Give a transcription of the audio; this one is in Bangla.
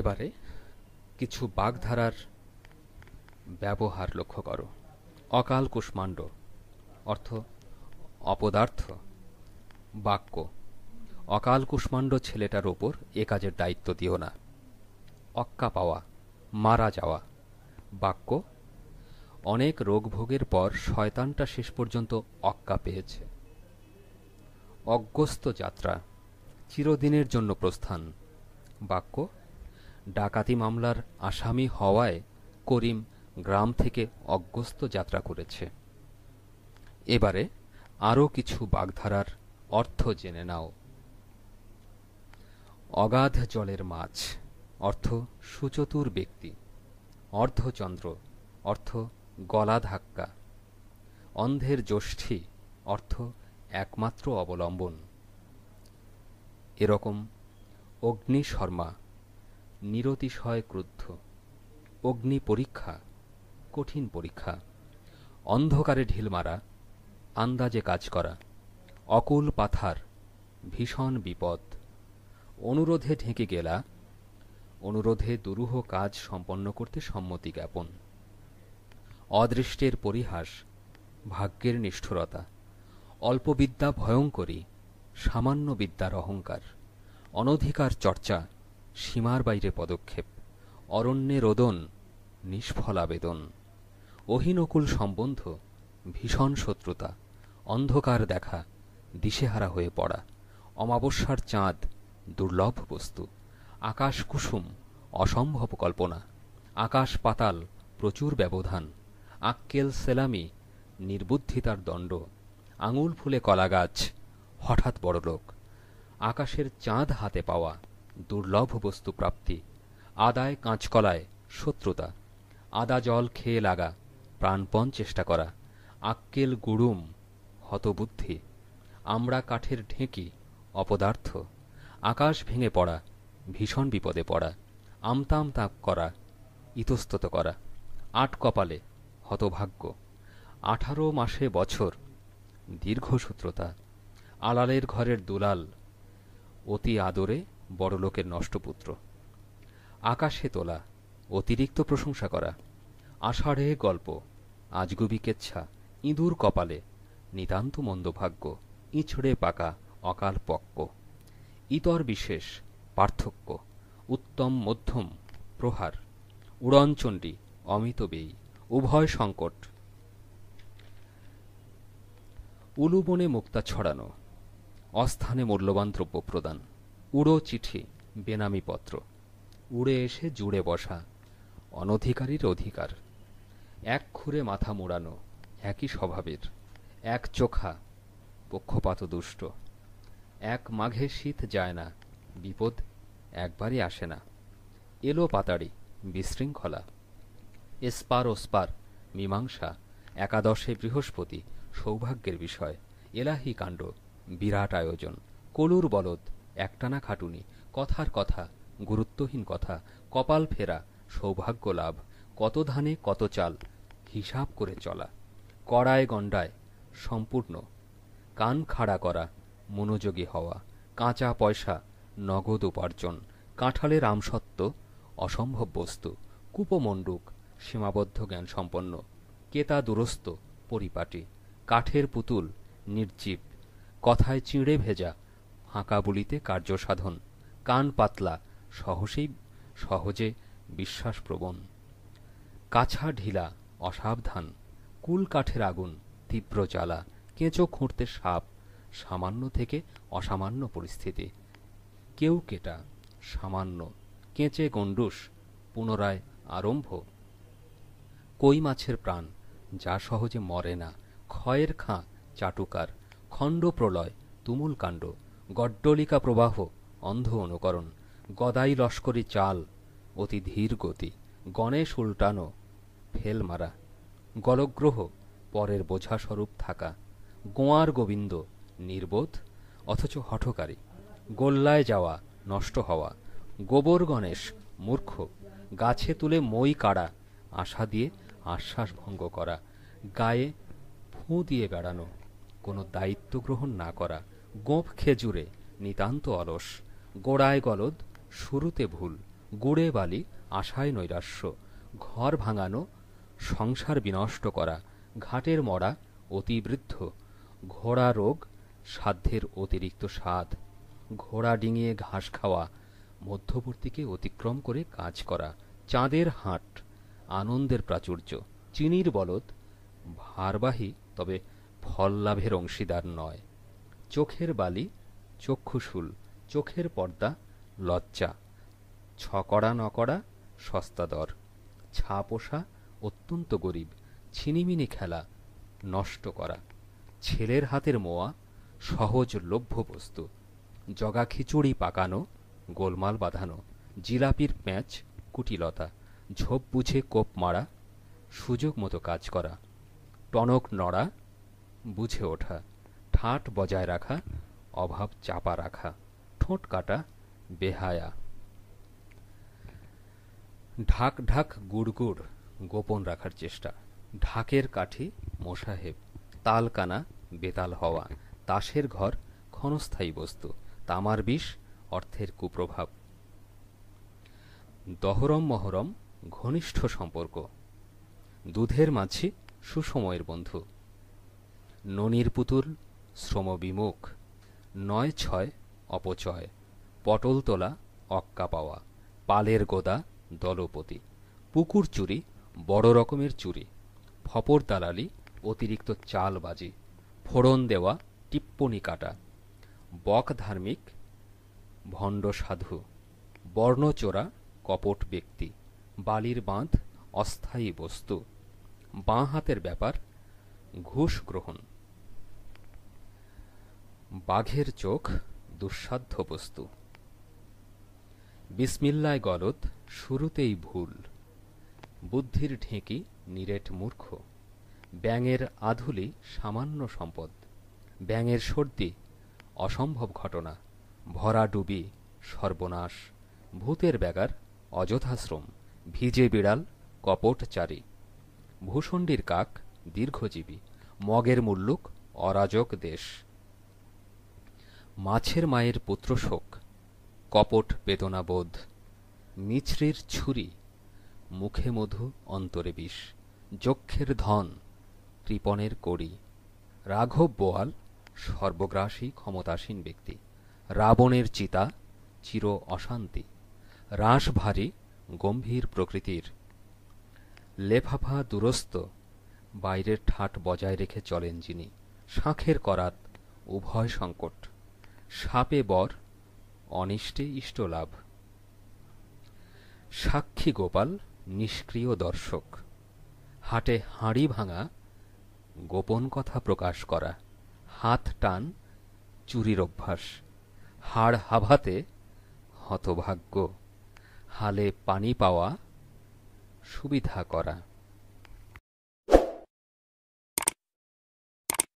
এবারে কিছু বাগধারার ব্যবহার লক্ষ্য করো অকাল কুষ্মাণ্ড অর্থ অপদার্থ বাক্য অকাল কুষ্মাণ্ড ছেলেটার ওপর এ কাজের দায়িত্ব দিও না অক্কা পাওয়া মারা যাওয়া বাক্য অনেক রোগভোগের পর শয়তানটা শেষ পর্যন্ত অক্কা পেয়েছে অগ্রস্ত যাত্রা চিরদিনের জন্য প্রস্থান বাক্য ডাকাতি মামলার আসামি হওয়ায় করিম গ্রাম থেকে অগ্রস্ত যাত্রা করেছে এবারে আরও কিছু বাগধারার অর্থ জেনে নাও অগাধ জলের মাছ অর্থ সুচতুর ব্যক্তি অর্ধচন্দ্র অর্থ গলা ধাক্কা অন্ধের জ্যোষ্ঠী অর্থ একমাত্র অবলম্বন এরকম অগ্নি শর্মা নিরতিশয় ক্রুদ্ধ অগ্নি পরীক্ষা কঠিন পরীক্ষা অন্ধকারে ঢিল মারা আন্দাজে কাজ করা অকুল পাথার ভীষণ বিপদ অনুরোধে ঢেকে গেলা অনুরোধে দুরূহ কাজ সম্পন্ন করতে সম্মতি জ্ঞাপন অদৃষ্টের পরিহাস ভাগ্যের নিষ্ঠুরতা অল্পবিদ্যা ভয়ঙ্করী সামান্য বিদ্যার অহংকার অনধিকার চর্চা সীমার বাইরে পদক্ষেপ অরণ্যে রোদন নিষ্ফল আবেদন অহিনকুল সম্বন্ধ ভীষণ শত্রুতা অন্ধকার দেখা দিশেহারা হয়ে পড়া অমাবস্যার চাঁদ দুর্লভ বস্তু আকাশ কুসুম অসম্ভব কল্পনা আকাশ পাতাল প্রচুর ব্যবধান আক্কেল সেলামি নির্বুদ্ধিতার দণ্ড আঙুল ফুলে কলা গাছ হঠাৎ বড়লোক আকাশের চাঁদ হাতে পাওয়া দুর্লভ বস্তু প্রাপ্তি আদায় কাঁচকলায় শত্রুতা আদা জল খেয়ে লাগা প্রাণপণ চেষ্টা করা আক্কেল গুড়ুম হতবুদ্ধি আমরা কাঠের ঢেঁকি অপদার্থ আকাশ ভেঙে পড়া ভীষণ বিপদে পড়া আমতাম তাপ করা ইতস্তত করা আট কপালে হতভাগ্য আঠারো মাসে বছর দীর্ঘসূত্রতা আলালের ঘরের দুলাল অতি আদরে বড়লোকের নষ্টপুত্র আকাশে তোলা অতিরিক্ত প্রশংসা করা আষাঢ়ে গল্প আজগুবি কেচ্ছা ইঁদুর কপালে নিতান্ত মন্দভাগ্য ইছড়ে পাকা অকাল পক্ক ইতর বিশেষ পার্থক্য উত্তম মধ্যম প্রহার উড়নচণ্ডী অমিত বেয়ী উভয় সংকট উলুবনে মুক্তা ছড়ানো অস্থানে মূল্যবান দ্রব্য প্রদান উড়ো চিঠি বেনামি পত্র উড়ে এসে জুড়ে বসা অনধিকারীর অধিকার এক খুরে মাথা মোড়ানো একই স্বভাবের এক চোখা পক্ষপাত দুষ্ট এক মাঘে শীত যায় না বিপদ একবারই আসে না এলো পাতাড়ি বিশৃঙ্খলা এসপার ওস্পার মীমাংসা একাদশে বৃহস্পতি সৌভাগ্যের বিষয় এলাহি কাণ্ড বিরাট আয়োজন কলুর বলদ একটানা খাটুনি কথার কথা গুরুত্বহীন কথা কপাল ফেরা সৌভাগ্য লাভ কত ধানে কত চাল হিসাব করে চলা কড়ায় গণ্ডায় সম্পূর্ণ কান খাড়া করা মনোযোগী হওয়া কাঁচা পয়সা নগদ উপার্জন কাঁঠালের আমসত্ত্ব অসম্ভব বস্তু কূপমণ্ডুক সীমাবদ্ধ জ্ঞান সম্পন্ন কেতা দুরস্ত পরিপাটি কাঠের পুতুল নির্জীব কথায় চিঁড়ে ভেজা ফাঁকা বলিতে কার্যসাধন কান পাতলা সহসেই সহজে বিশ্বাসপ্রবণ কাছা ঢিলা অসাবধান কুল কাঠের আগুন তীব্র জ্বালা কেঁচো খুঁড়তে সাপ সামান্য থেকে অসামান্য পরিস্থিতি কেউ কেটা সামান্য কেঁচে গণ্ডুস পুনরায় আরম্ভ কই মাছের প্রাণ যা সহজে মরে না ক্ষয়ের খাঁ চাটুকার খণ্ড প্রলয় তুমুল কাণ্ড গড্ডলিকা প্রবাহ অন্ধ অনুকরণ গদাই লস্করি চাল অতি ধীর গতি গণেশ উল্টানো ফেল মারা গলগ্রহ পরের বোঝাস্বরূপ থাকা গোয়ার গোবিন্দ নির্বোধ অথচ হঠকারী গোল্লায় যাওয়া নষ্ট হওয়া গোবর গণেশ মূর্খ গাছে তুলে মই কাড়া আশা দিয়ে আশ্বাস ভঙ্গ করা গায়ে ফুঁ দিয়ে বেড়ানো কোনো দায়িত্ব গ্রহণ না করা গোঁফ খেজুরে নিতান্ত অলস গোড়ায় গলদ শুরুতে ভুল গুড়ে বালি আশায় নৈরাশ্য ঘর ভাঙানো সংসার বিনষ্ট করা ঘাটের মরা অতিবৃদ্ধ ঘোড়া রোগ সাধ্যের অতিরিক্ত স্বাদ ঘোড়া ডিঙিয়ে ঘাস খাওয়া মধ্যবর্তীকে অতিক্রম করে কাজ করা চাঁদের হাট আনন্দের প্রাচুর্য চিনির বলদ ভারবাহী তবে ফল লাভের অংশীদার নয় চোখের বালি চক্ষুশুল চোখের পর্দা লজ্জা ছকড়া নকড়া সস্তা দর ছা পোষা অত্যন্ত গরিব ছিনিমিনি খেলা নষ্ট করা ছেলের হাতের মোয়া সহজ লভ্য বস্তু জগা খিচুড়ি পাকানো গোলমাল বাঁধানো জিলাপির প্যাঁচ কুটিলতা ঝোপ বুঝে কোপ মারা সুযোগ মতো কাজ করা টনক নড়া বুঝে ওঠা ঠাট বজায় রাখা অভাব চাপা রাখা ঠোঁট কাটা বেহায়া ঢাক ঢাক গুড়গুড় গোপন রাখার চেষ্টা ঢাকের কাঠি মোসাহেব তালকানা বেতাল হওয়া তাসের ঘর ক্ষণস্থায়ী বস্তু তামার বিষ অর্থের কুপ্রভাব দহরম মহরম ঘনিষ্ঠ সম্পর্ক দুধের মাছি সুসময়ের বন্ধু ননির পুতুল শ্রমবিমুখ নয় ছয় অপচয় পটল তোলা অক্কা পাওয়া পালের গোদা দলপতি পুকুর চুরি বড় রকমের চুরি ফপর দালালি অতিরিক্ত চালবাজি ফোড়ন দেওয়া টিপ্পনি কাটা বক ধার্মিক ভণ্ড সাধু বর্ণচোরা কপট ব্যক্তি বালির বাঁধ অস্থায়ী বস্তু বাঁ হাতের ব্যাপার ঘুষ গ্রহণ বাঘের চোখ দুঃসাধ্য বস্তু বিসমিল্লায় গলত শুরুতেই ভুল বুদ্ধির ঢেঁকি নিরেট মূর্খ ব্যাঙের আধুলি সামান্য সম্পদ ব্যাঙের সর্দি অসম্ভব ঘটনা ভরা ডুবি সর্বনাশ ভূতের ব্যাগার অযথাশ্রম ভিজে বিড়াল কপটচারী ভূষণ্ডীর কাক দীর্ঘজীবী মগের মুল্লুক অরাজক দেশ মাছের মায়ের পুত্রশোক কপট বেদনাবোধ মিছরির ছুরি মুখে মধু অন্তরে বিষ যক্ষের ধন কৃপণের করি রাঘব বোয়াল সর্বগ্রাসী ক্ষমতাসীন ব্যক্তি রাবণের চিতা চির অশান্তি রাসভারী গম্ভীর প্রকৃতির লেফাফা দুরস্ত বাইরের ঠাট বজায় রেখে চলেন যিনি শাঁখের করাত উভয় সংকট সাপে বর অনিষ্টে ইষ্টলাভ সাক্ষী গোপাল নিষ্ক্রিয় দর্শক হাটে হাঁড়ি ভাঙা গোপন কথা প্রকাশ করা হাত টান চুরির অভ্যাস হাড় হাভাতে হতভাগ্য হালে পানি পাওয়া সুবিধা করা